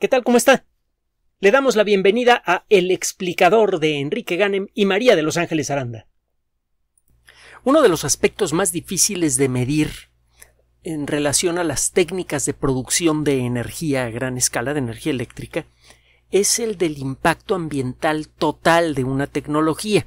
¿Qué tal? ¿Cómo está? Le damos la bienvenida a El explicador de Enrique Ganem y María de Los Ángeles Aranda. Uno de los aspectos más difíciles de medir en relación a las técnicas de producción de energía a gran escala, de energía eléctrica, es el del impacto ambiental total de una tecnología.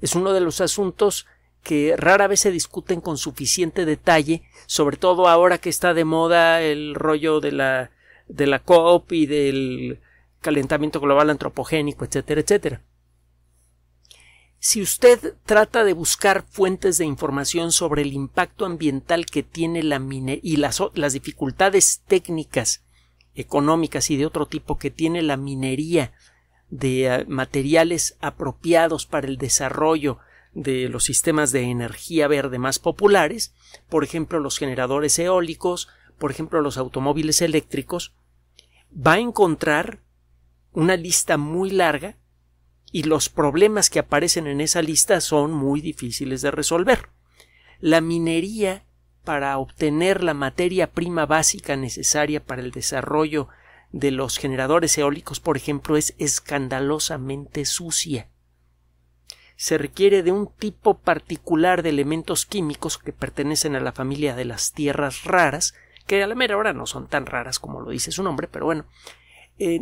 Es uno de los asuntos que rara vez se discuten con suficiente detalle, sobre todo ahora que está de moda el rollo de la de la COP y del calentamiento global antropogénico, etcétera, etcétera. Si usted trata de buscar fuentes de información sobre el impacto ambiental que tiene la minería y las, dificultades técnicas, económicas y de otro tipo que tiene la minería de eh, materiales apropiados para el desarrollo de los sistemas de energía verde más populares, por ejemplo los generadores eólicos, por ejemplo los automóviles eléctricos, va a encontrar una lista muy larga y los problemas que aparecen en esa lista son muy difíciles de resolver. La minería para obtener la materia prima básica necesaria para el desarrollo de los generadores eólicos, por ejemplo, es escandalosamente sucia. Se requiere de un tipo particular de elementos químicos que pertenecen a la familia de las tierras raras, que a la mera hora no son tan raras como lo dice su nombre, pero bueno. Eh,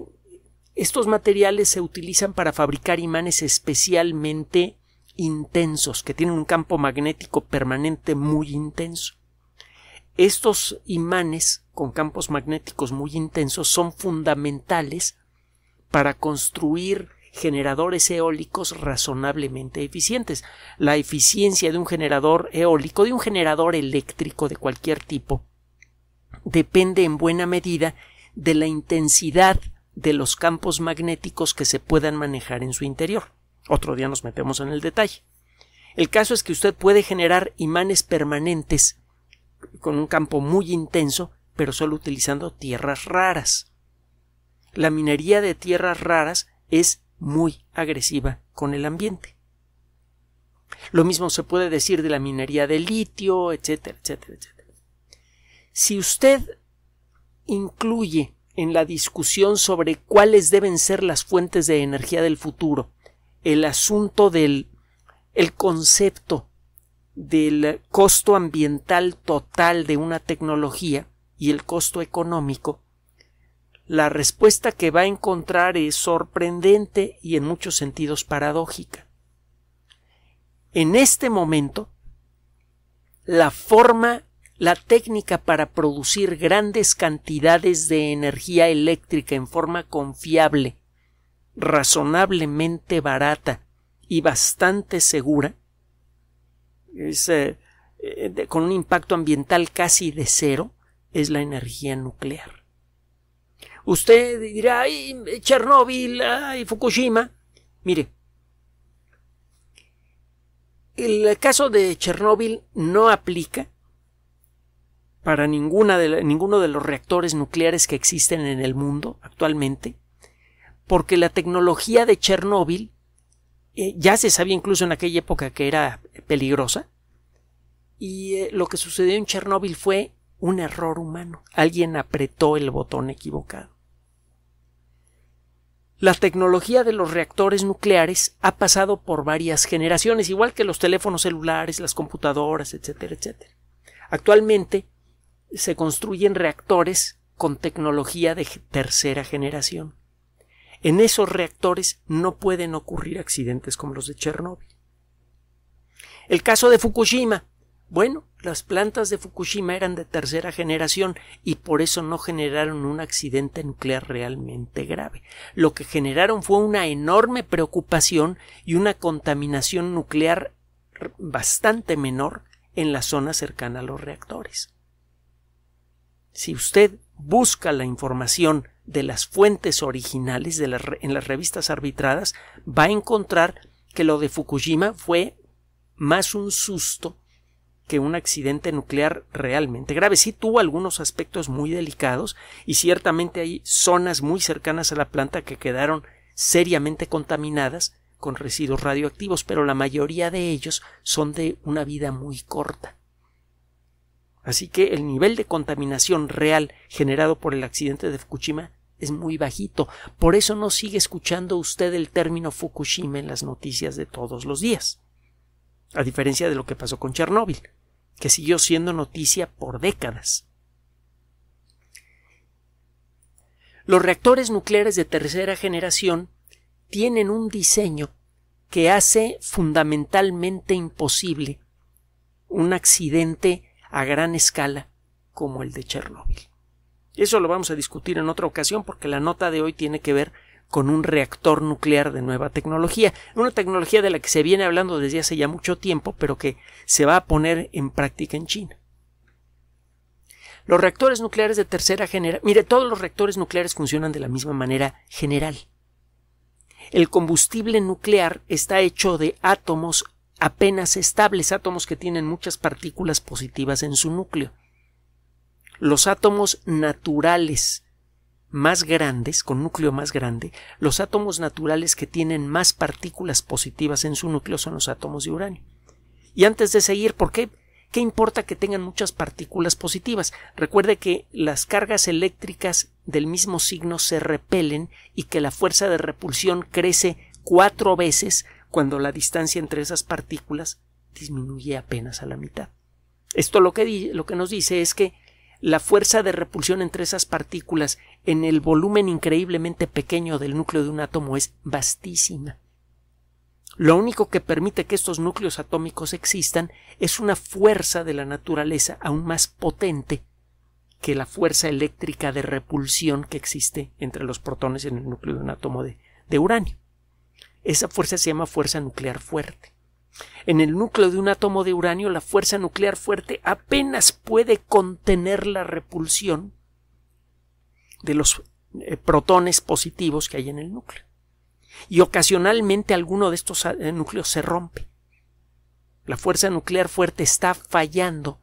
estos materiales se utilizan para fabricar imanes especialmente intensos, que tienen un campo magnético permanente muy intenso. Estos imanes con campos magnéticos muy intensos son fundamentales para construir generadores eólicos razonablemente eficientes. La eficiencia de un generador eólico, de un generador eléctrico de cualquier tipo, depende en buena medida de la intensidad de los campos magnéticos que se puedan manejar en su interior. Otro día nos metemos en el detalle. El caso es que usted puede generar imanes permanentes con un campo muy intenso, pero solo utilizando tierras raras. La minería de tierras raras es muy agresiva con el ambiente. Lo mismo se puede decir de la minería de litio, etcétera, etcétera, etcétera. Si usted incluye en la discusión sobre cuáles deben ser las fuentes de energía del futuro el asunto del el concepto del costo ambiental total de una tecnología y el costo económico, la respuesta que va a encontrar es sorprendente y en muchos sentidos paradójica. En este momento, la forma la técnica para producir grandes cantidades de energía eléctrica en forma confiable, razonablemente barata y bastante segura, eh, eh, con un impacto ambiental casi de cero, es la energía nuclear. Usted dirá, ay, Chernóbil, ay, Fukushima. Mire, el caso de Chernóbil no aplica para de ninguno de los reactores nucleares que existen en el mundo actualmente, porque la tecnología de Chernóbil eh, ya se sabía incluso en aquella época que era peligrosa, y eh, lo que sucedió en Chernóbil fue un error humano. Alguien apretó el botón equivocado. La tecnología de los reactores nucleares ha pasado por varias generaciones, igual que los teléfonos celulares, las computadoras, etcétera, etcétera. Actualmente se construyen reactores con tecnología de tercera generación. En esos reactores no pueden ocurrir accidentes como los de Chernóbil. El caso de Fukushima. Bueno, las plantas de Fukushima eran de tercera generación y por eso no generaron un accidente nuclear realmente grave. Lo que generaron fue una enorme preocupación y una contaminación nuclear bastante menor en la zona cercana a los reactores si usted busca la información de las fuentes originales en las revistas arbitradas, va a encontrar que lo de Fukushima fue más un susto que un accidente nuclear realmente grave. Sí tuvo algunos aspectos muy delicados y ciertamente hay zonas muy cercanas a la planta que quedaron seriamente contaminadas con residuos radioactivos, pero la mayoría de ellos son de una vida muy corta. Así que el nivel de contaminación real generado por el accidente de Fukushima es muy bajito. Por eso no sigue escuchando usted el término Fukushima en las noticias de todos los días. A diferencia de lo que pasó con Chernóbil, que siguió siendo noticia por décadas. Los reactores nucleares de tercera generación tienen un diseño que hace fundamentalmente imposible un accidente a gran escala como el de Chernóbil. Eso lo vamos a discutir en otra ocasión porque la nota de hoy tiene que ver con un reactor nuclear de nueva tecnología, una tecnología de la que se viene hablando desde hace ya mucho tiempo, pero que se va a poner en práctica en China. Los reactores nucleares de tercera generación, mire, todos los reactores nucleares funcionan de la misma manera general. El combustible nuclear está hecho de átomos apenas estables, átomos que tienen muchas partículas positivas en su núcleo. Los átomos naturales más grandes, con núcleo más grande, los átomos naturales que tienen más partículas positivas en su núcleo son los átomos de uranio. Y antes de seguir, ¿por qué? ¿Qué importa que tengan muchas partículas positivas? Recuerde que las cargas eléctricas del mismo signo se repelen y que la fuerza de repulsión crece cuatro veces cuando la distancia entre esas partículas disminuye apenas a la mitad. Esto lo que, lo que nos dice es que la fuerza de repulsión entre esas partículas en el volumen increíblemente pequeño del núcleo de un átomo es vastísima. Lo único que permite que estos núcleos atómicos existan es una fuerza de la naturaleza aún más potente que la fuerza eléctrica de repulsión que existe entre los protones en el núcleo de un átomo de uranio. Esa fuerza se llama fuerza nuclear fuerte. En el núcleo de un átomo de uranio, la fuerza nuclear fuerte apenas puede contener la repulsión de los eh, protones positivos que hay en el núcleo. Y ocasionalmente alguno de estos eh, núcleos se rompe. La fuerza nuclear fuerte está fallando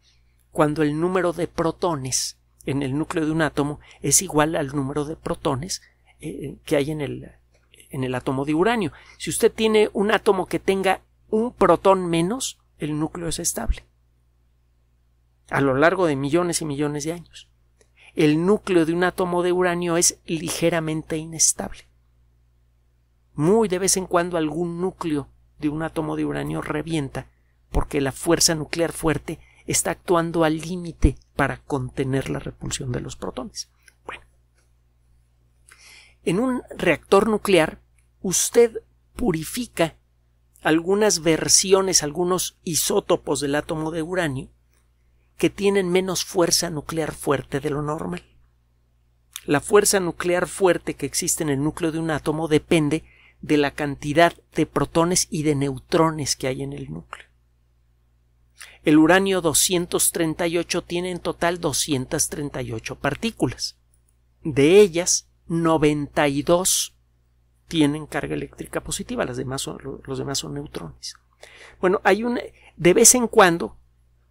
cuando el número de protones en el núcleo de un átomo es igual al número de protones eh, que hay en el en el átomo de uranio. Si usted tiene un átomo que tenga un protón menos, el núcleo es estable. A lo largo de millones y millones de años. El núcleo de un átomo de uranio es ligeramente inestable. Muy de vez en cuando algún núcleo de un átomo de uranio revienta porque la fuerza nuclear fuerte está actuando al límite para contener la repulsión de los protones. En un reactor nuclear, usted purifica algunas versiones, algunos isótopos del átomo de uranio que tienen menos fuerza nuclear fuerte de lo normal. La fuerza nuclear fuerte que existe en el núcleo de un átomo depende de la cantidad de protones y de neutrones que hay en el núcleo. El uranio 238 tiene en total 238 partículas. De ellas, 92 tienen carga eléctrica positiva, las demás son, los demás son neutrones. Bueno, hay un, de vez en cuando,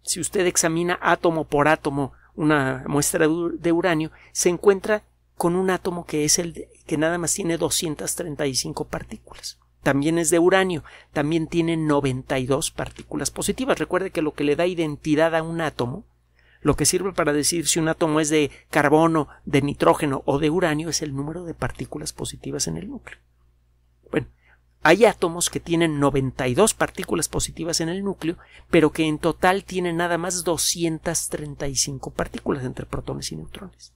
si usted examina átomo por átomo una muestra de uranio, se encuentra con un átomo que es el que nada más tiene 235 partículas. También es de uranio, también tiene 92 partículas positivas. Recuerde que lo que le da identidad a un átomo lo que sirve para decir si un átomo es de carbono, de nitrógeno o de uranio es el número de partículas positivas en el núcleo. Bueno, hay átomos que tienen 92 partículas positivas en el núcleo, pero que en total tienen nada más 235 partículas entre protones y neutrones.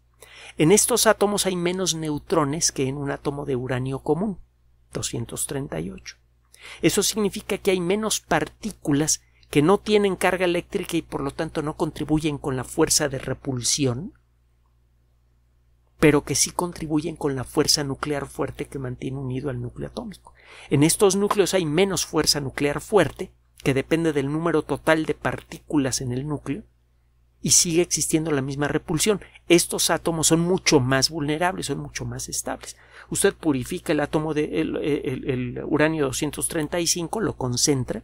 En estos átomos hay menos neutrones que en un átomo de uranio común, 238. Eso significa que hay menos partículas que no tienen carga eléctrica y por lo tanto no contribuyen con la fuerza de repulsión, pero que sí contribuyen con la fuerza nuclear fuerte que mantiene unido al núcleo atómico. En estos núcleos hay menos fuerza nuclear fuerte, que depende del número total de partículas en el núcleo, y sigue existiendo la misma repulsión. Estos átomos son mucho más vulnerables, son mucho más estables. Usted purifica el átomo de el, el uranio 235, lo concentra,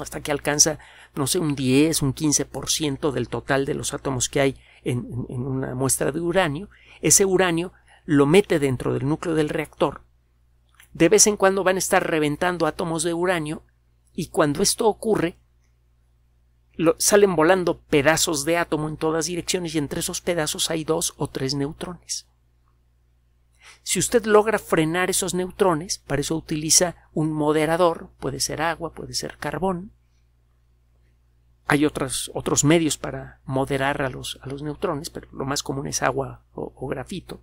hasta que alcanza, no sé, un 10, un 15% del total de los átomos que hay en, una muestra de uranio, ese uranio lo mete dentro del núcleo del reactor. De vez en cuando van a estar reventando átomos de uranio y cuando esto ocurre, salen volando pedazos de átomo en todas direcciones y entre esos pedazos hay dos o tres neutrones. Si usted logra frenar esos neutrones, para eso utiliza un moderador, puede ser agua, puede ser carbón. Hay otros, otros medios para moderar a los, a los neutrones, pero lo más común es agua o, o grafito.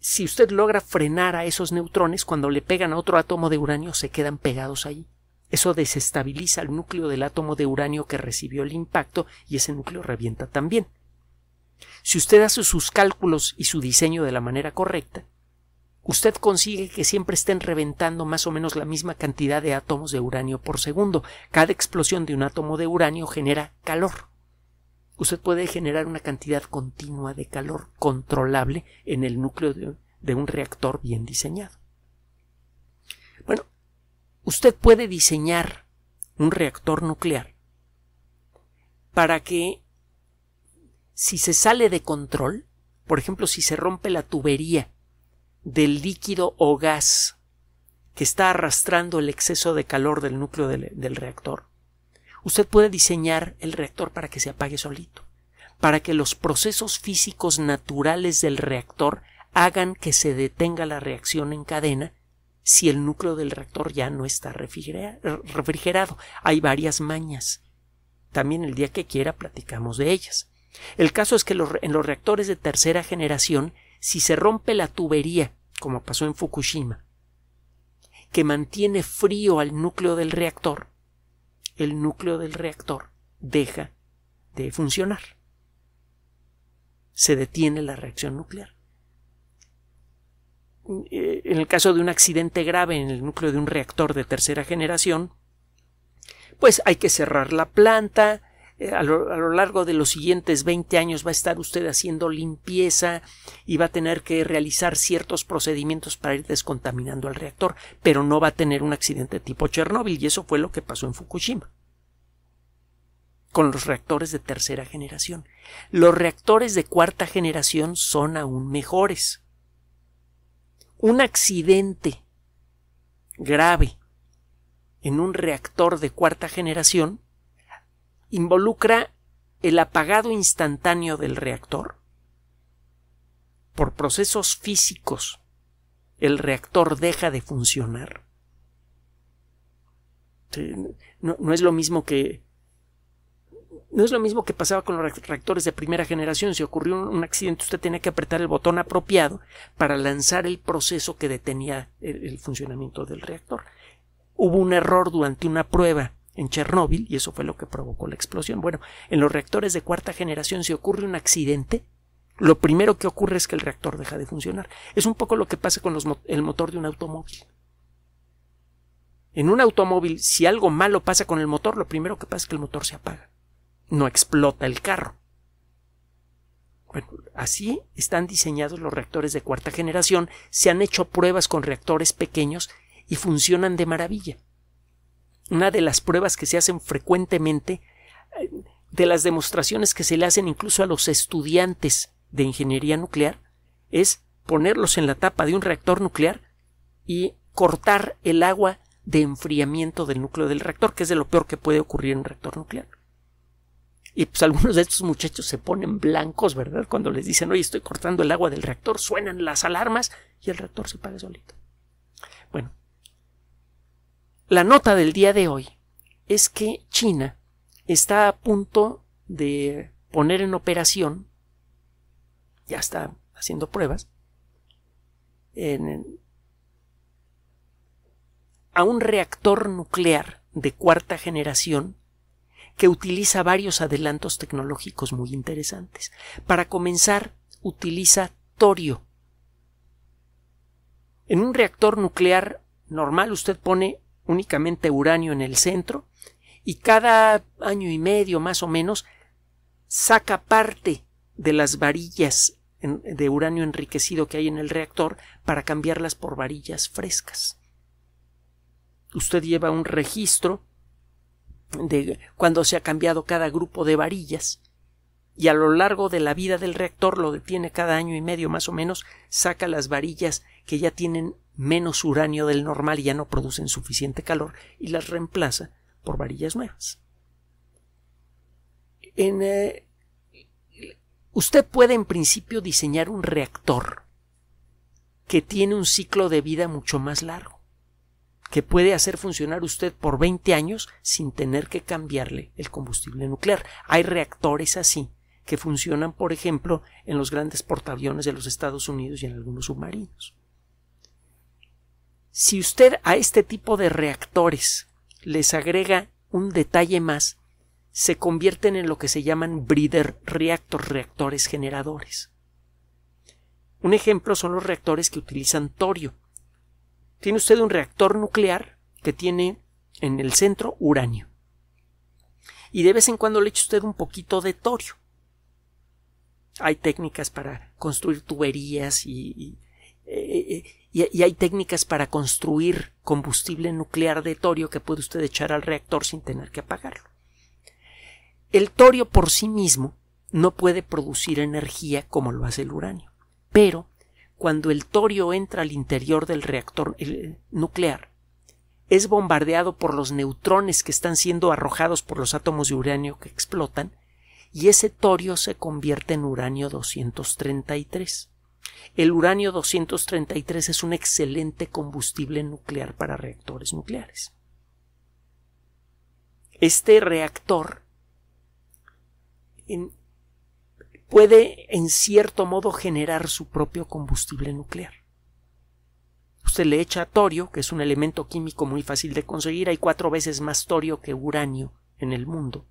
Si usted logra frenar a esos neutrones, cuando le pegan a otro átomo de uranio se quedan pegados ahí. Eso desestabiliza el núcleo del átomo de uranio que recibió el impacto y ese núcleo revienta también. Si usted hace sus cálculos y su diseño de la manera correcta, usted consigue que siempre estén reventando más o menos la misma cantidad de átomos de uranio por segundo. Cada explosión de un átomo de uranio genera calor. Usted puede generar una cantidad continua de calor controlable en el núcleo de, un reactor bien diseñado. Bueno, usted puede diseñar un reactor nuclear para que si se sale de control, por ejemplo, si se rompe la tubería del líquido o gas que está arrastrando el exceso de calor del núcleo del, reactor, usted puede diseñar el reactor para que se apague solito, para que los procesos físicos naturales del reactor hagan que se detenga la reacción en cadena si el núcleo del reactor ya no está refrigerado. Hay varias mañas. También el día que quiera platicamos de ellas. El caso es que en los reactores de tercera generación, si se rompe la tubería, como pasó en Fukushima, que mantiene frío al núcleo del reactor, el núcleo del reactor deja de funcionar. Se detiene la reacción nuclear. Eh, en el caso de un accidente grave en el núcleo de un reactor de tercera generación, pues hay que cerrar la planta, eh, a lo, largo de los siguientes 20 años va a estar usted haciendo limpieza y va a tener que realizar ciertos procedimientos para ir descontaminando el reactor, pero no va a tener un accidente tipo Chernóbil y eso fue lo que pasó en Fukushima con los reactores de tercera generación. Los reactores de cuarta generación son aún mejores. Un accidente grave en un reactor de cuarta generación involucra el apagado instantáneo del reactor por procesos físicos el reactor deja de funcionar. No, es lo mismo que. No es lo mismo que pasaba con los reactores de primera generación. Si ocurrió un accidente, usted tenía que apretar el botón apropiado para lanzar el proceso que detenía el funcionamiento del reactor. Hubo un error durante una prueba en Chernóbil y eso fue lo que provocó la explosión. Bueno, en los reactores de cuarta generación si ocurre un accidente, lo primero que ocurre es que el reactor deja de funcionar. Es un poco lo que pasa con el motor de un automóvil. En un automóvil, si algo malo pasa con el motor, lo primero que pasa es que el motor se apaga. No explota el carro. Bueno, así están diseñados los reactores de cuarta generación. Se han hecho pruebas con reactores pequeños y funcionan de maravilla una de las pruebas que se hacen frecuentemente, eh, de las demostraciones que se le hacen incluso a los estudiantes de ingeniería nuclear, es ponerlos en la tapa de un reactor nuclear y cortar el agua de enfriamiento del núcleo del reactor, que es de lo peor que puede ocurrir en un reactor nuclear. Y pues algunos de estos muchachos se ponen blancos, ¿verdad? Cuando les dicen, oye, estoy cortando el agua del reactor, suenan las alarmas y el reactor se paga solito. Bueno, la nota del día de hoy es que China está a punto de poner en operación, ya está haciendo pruebas, a un reactor nuclear de cuarta generación que utiliza varios adelantos tecnológicos muy interesantes. Para comenzar, utiliza torio. En un reactor nuclear normal usted pone únicamente uranio en el centro, y cada año y medio más o menos saca parte de las varillas de uranio enriquecido que hay en el reactor para cambiarlas por varillas frescas. Usted lleva un registro de cuando se ha cambiado cada grupo de varillas y a lo largo de la vida del reactor lo detiene cada año y medio más o menos, saca las varillas que ya tienen menos uranio del normal y ya no producen suficiente calor y las reemplaza por varillas nuevas. En, eh, usted puede en principio diseñar un reactor que tiene un ciclo de vida mucho más largo, que puede hacer funcionar usted por 20 años sin tener que cambiarle el combustible nuclear. Hay reactores así que funcionan, por ejemplo, en los grandes portaaviones de los Estados Unidos y en algunos submarinos. Si usted a este tipo de reactores les agrega un detalle más, se convierten en lo que se llaman breeder reactors, reactores generadores. Un ejemplo son los reactores que utilizan torio. Tiene usted un reactor nuclear que tiene en el centro uranio. Y de vez en cuando le echa usted un poquito de torio. Hay técnicas para construir tuberías eh, eh, y, y hay técnicas para construir combustible nuclear de torio que puede usted echar al reactor sin tener que apagarlo. El torio por sí mismo no puede producir energía como lo hace el uranio, pero cuando el torio entra al interior del reactor eh, nuclear, es bombardeado por los neutrones que están siendo arrojados por los átomos de uranio que explotan y ese torio se convierte en uranio 233. El uranio 233 es un excelente combustible nuclear para reactores nucleares. Este reactor puede en cierto modo generar su propio combustible nuclear. Usted le echa torio, que es un elemento químico muy fácil de conseguir, hay cuatro veces más torio que uranio en el mundo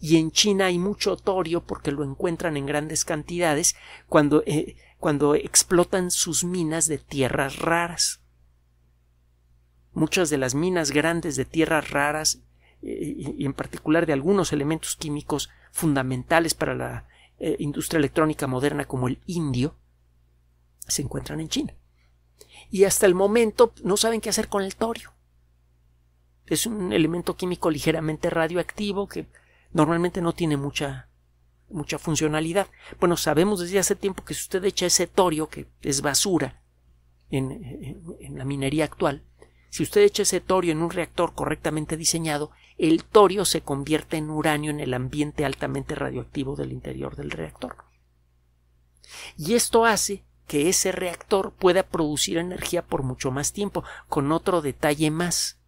y en China hay mucho torio porque lo encuentran en grandes cantidades cuando, eh, cuando explotan sus minas de tierras raras. Muchas de las minas grandes de tierras raras eh, y en particular de algunos elementos químicos fundamentales para la eh, industria electrónica moderna como el indio, se encuentran en China. Y hasta el momento no saben qué hacer con el torio. Es un elemento químico ligeramente radioactivo que normalmente no tiene mucha mucha funcionalidad. Bueno, sabemos desde hace tiempo que si usted echa ese torio, que es basura en, en, la minería actual, si usted echa ese torio en un reactor correctamente diseñado, el torio se convierte en uranio en el ambiente altamente radioactivo del interior del reactor. Y esto hace que ese reactor pueda producir energía por mucho más tiempo, con otro detalle más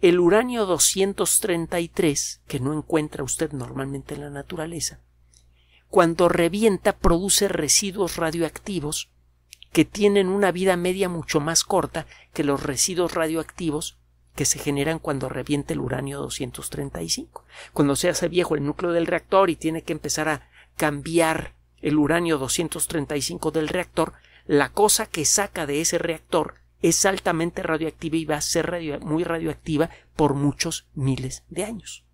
el uranio 233, que no encuentra usted normalmente en la naturaleza, cuando revienta produce residuos radioactivos que tienen una vida media mucho más corta que los residuos radioactivos que se generan cuando revienta el uranio 235. Cuando se hace viejo el núcleo del reactor y tiene que empezar a cambiar el uranio 235 del reactor, la cosa que saca de ese reactor es altamente radioactiva y va a ser muy radioactiva por muchos miles de años.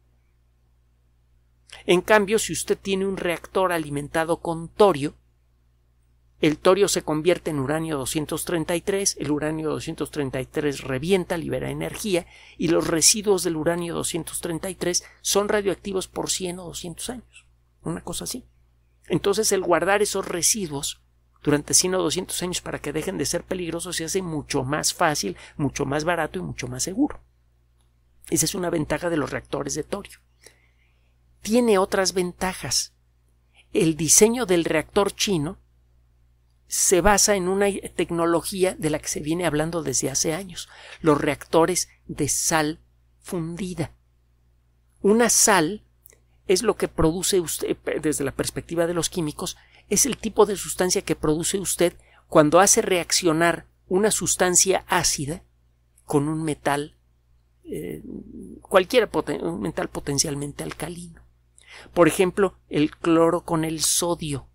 En cambio, si usted tiene un reactor alimentado con torio, el torio se convierte en uranio 233, el uranio 233 revienta, libera energía, y los residuos del uranio 233 son radioactivos por 100 o 200 años. Una cosa así. Entonces, el guardar esos residuos durante 100 o 200 años para que dejen de ser peligrosos se hace mucho más fácil, mucho más barato y mucho más seguro. Esa es una ventaja de los reactores de torio. Tiene otras ventajas. El diseño del reactor chino se basa en una tecnología de la que se viene hablando desde hace años, los reactores de sal fundida. Una sal es lo que produce usted, eh, desde la perspectiva de los químicos, es el tipo de sustancia que produce usted cuando hace reaccionar una sustancia ácida con un metal cualquier eh, cualquiera metal potencialmente alcalino. Por ejemplo, el cloro con el sodio.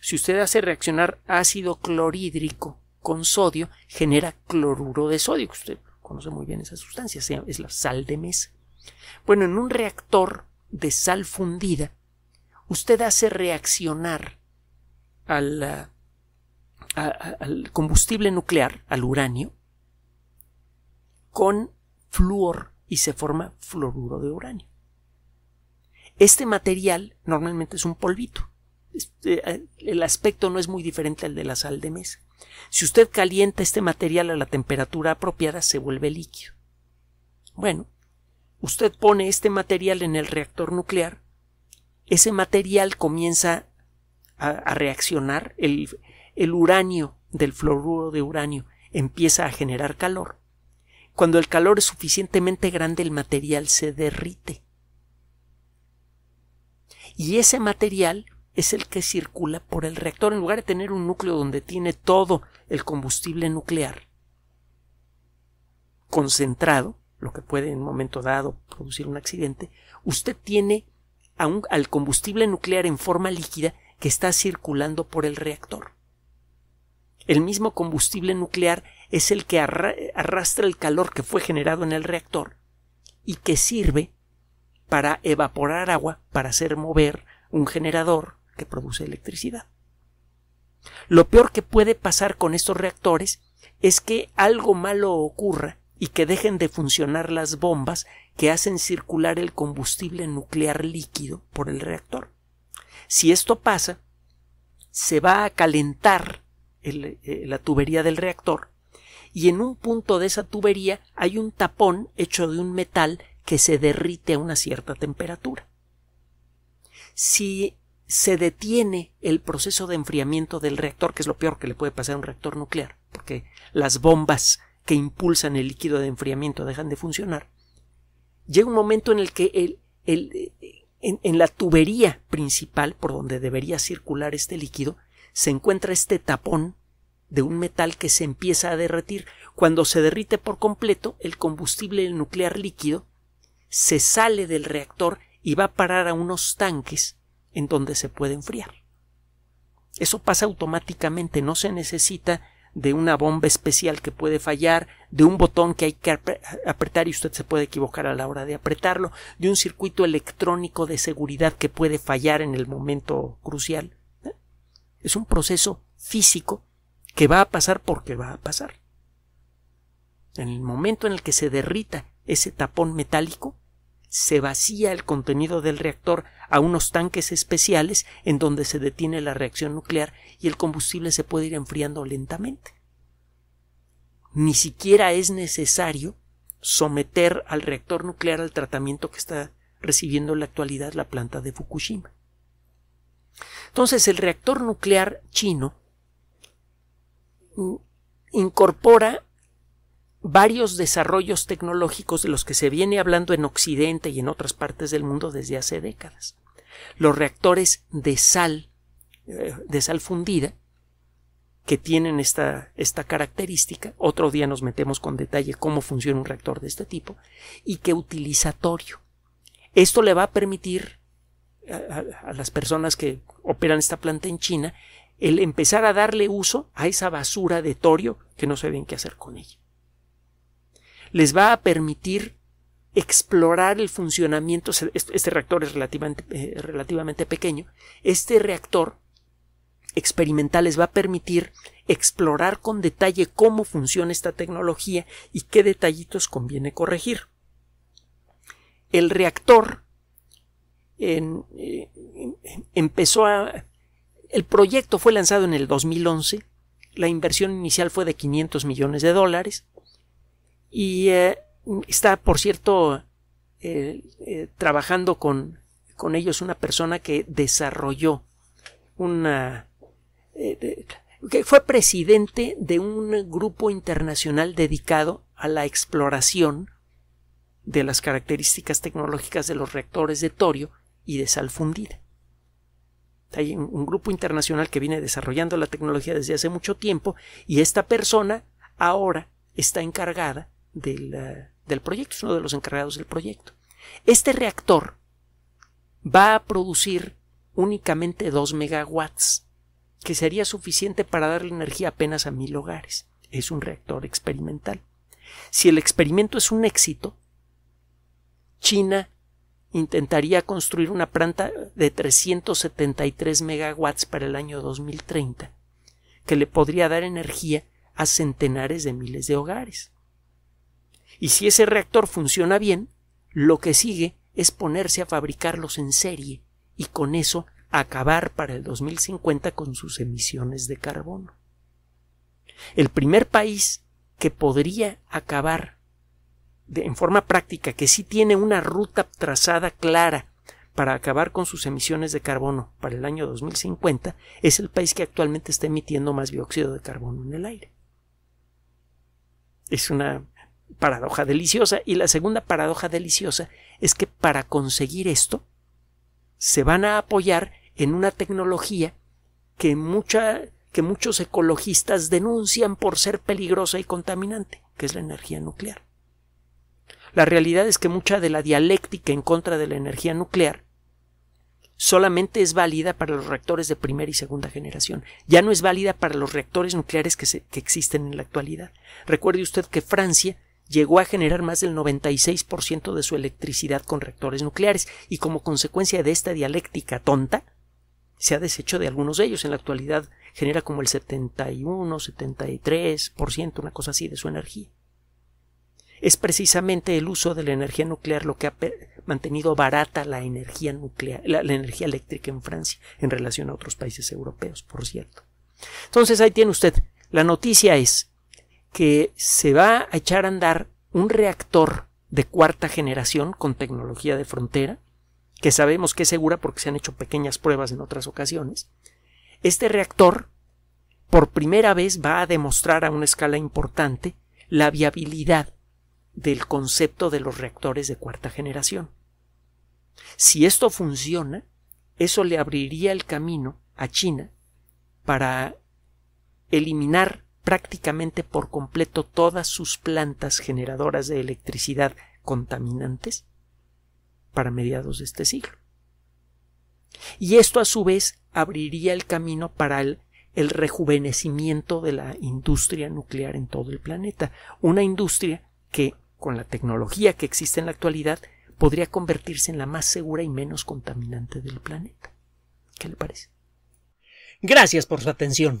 Si usted hace reaccionar ácido clorhídrico con sodio, genera cloruro de sodio, usted conoce muy bien esa sustancia, es la sal de mesa. Bueno, en un reactor de sal fundida, usted hace reaccionar ah, al, combustible nuclear, al uranio, con flúor y se forma fluoruro de uranio. Este material normalmente es un polvito. Este, eh, el aspecto no es muy diferente al de la sal de mesa. Si usted calienta este material a la temperatura apropiada, se vuelve líquido. Bueno, usted pone este material en el reactor nuclear ese material comienza a, reaccionar, el, el uranio del fluoruro de uranio empieza a generar calor. Cuando el calor es suficientemente grande, el material se derrite. Y ese material es el que circula por el reactor. En lugar de tener un núcleo donde tiene todo el combustible nuclear concentrado, lo que puede en un momento dado producir un accidente, usted tiene al combustible nuclear en forma líquida que está circulando por el reactor. El mismo combustible nuclear es el que arrastra el calor que fue generado en el reactor y que sirve para evaporar agua para hacer mover un generador que produce electricidad. Lo peor que puede pasar con estos reactores es que algo malo ocurra y que dejen de funcionar las bombas que hacen circular el combustible nuclear líquido por el reactor. Si esto pasa, se va a calentar eh, la tubería del reactor y en un punto de esa tubería hay un tapón hecho de un metal que se derrite a una cierta temperatura. Si se detiene el proceso de enfriamiento del reactor, que es lo peor que le puede pasar a un reactor nuclear, porque las bombas que impulsan el líquido de enfriamiento dejan de funcionar, llega un momento en el que el, eh, en la tubería principal por donde debería circular este líquido se encuentra este tapón de un metal que se empieza a derretir. Cuando se derrite por completo, el combustible nuclear líquido se sale del reactor y va a parar a unos tanques en donde se puede enfriar. Eso pasa automáticamente, no se necesita de una bomba especial que puede fallar, de un botón que hay que apretar y usted se puede equivocar a la hora de apretarlo, de un circuito electrónico de seguridad que puede fallar en el momento crucial. ¿eh? Es un proceso físico que va a pasar porque va a pasar. En el momento en el que se derrita ese tapón metálico, se vacía el contenido del reactor a unos tanques especiales en donde se detiene la reacción nuclear y el combustible se puede ir enfriando lentamente. Ni siquiera es necesario someter al reactor nuclear al tratamiento que está recibiendo en la actualidad la planta de Fukushima. Entonces, el reactor nuclear chino mm, incorpora varios desarrollos tecnológicos de los que se viene hablando en Occidente y en otras partes del mundo desde hace décadas. Los reactores de sal, eh, de sal fundida, que tienen esta, esta característica, otro día nos metemos con detalle cómo funciona un reactor de este tipo, y que utiliza torio. Esto le va a permitir a, a las personas que operan esta planta en China el empezar a darle uso a esa basura de torio que no saben qué hacer con ella les va a permitir explorar el funcionamiento, este, este reactor es relativamente, eh, relativamente, pequeño, este reactor experimental les va a permitir explorar con detalle cómo funciona esta tecnología y qué detallitos conviene corregir. El reactor eh, empezó a... El proyecto fue lanzado en el 2011, la inversión inicial fue de 500 millones de dólares, y eh, está, por cierto, eh, eh, trabajando con, con, ellos una persona que desarrolló una. que fue presidente de un grupo internacional dedicado a la exploración de las características tecnológicas de los reactores de torio y de sal fundida. Hay un grupo internacional que viene desarrollando la tecnología desde hace mucho tiempo y esta persona ahora está encargada del, eh, del proyecto, es uno de los encargados del proyecto. Este reactor va a producir únicamente 2 megawatts, que sería suficiente para darle energía apenas a mil hogares. Es un reactor experimental. Si el experimento es un éxito, China intentaría construir una planta de 373 megawatts para el año 2030, que le podría dar energía a centenares de miles de hogares. Y si ese reactor funciona bien, lo que sigue es ponerse a fabricarlos en serie y con eso acabar para el 2050 con sus emisiones de carbono. El primer país que podría acabar de, en forma práctica, que sí tiene una ruta trazada clara para acabar con sus emisiones de carbono para el año 2050, es el país que actualmente está emitiendo más dióxido de carbono en el aire. Es una paradoja deliciosa. Y la segunda paradoja deliciosa es que para conseguir esto se van a apoyar en una tecnología que, mucha, que muchos ecologistas denuncian por ser peligrosa y contaminante, que es la energía nuclear. La realidad es que mucha de la dialéctica en contra de la energía nuclear solamente es válida para los reactores de primera y segunda generación. Ya no es válida para los reactores nucleares que, que, existen en la actualidad. Recuerde usted que Francia llegó a generar más del 96% de su electricidad con reactores nucleares y como consecuencia de esta dialéctica tonta, se ha deshecho de algunos de ellos. En la actualidad genera como el 71, 73%, una cosa así, de su energía. Es precisamente el uso de la energía nuclear lo que ha mantenido barata la energía, nuclear, la energía eléctrica en Francia en relación a otros países europeos, por cierto. Entonces ahí tiene usted. La noticia es que se va a echar a andar un reactor de cuarta generación con tecnología de frontera, que sabemos que es segura porque se han hecho pequeñas pruebas en otras ocasiones. Este reactor por primera vez va a demostrar a una escala importante la viabilidad del concepto de los reactores de cuarta generación. Si esto funciona, eso le abriría el camino a China para eliminar prácticamente por completo todas sus plantas generadoras de electricidad contaminantes para mediados de este siglo. Y esto a su vez abriría el camino para el, rejuvenecimiento de la industria nuclear en todo el planeta, una industria que, con la tecnología que existe en la actualidad, podría convertirse en la más segura y menos contaminante del planeta. ¿Qué le parece? Gracias por su atención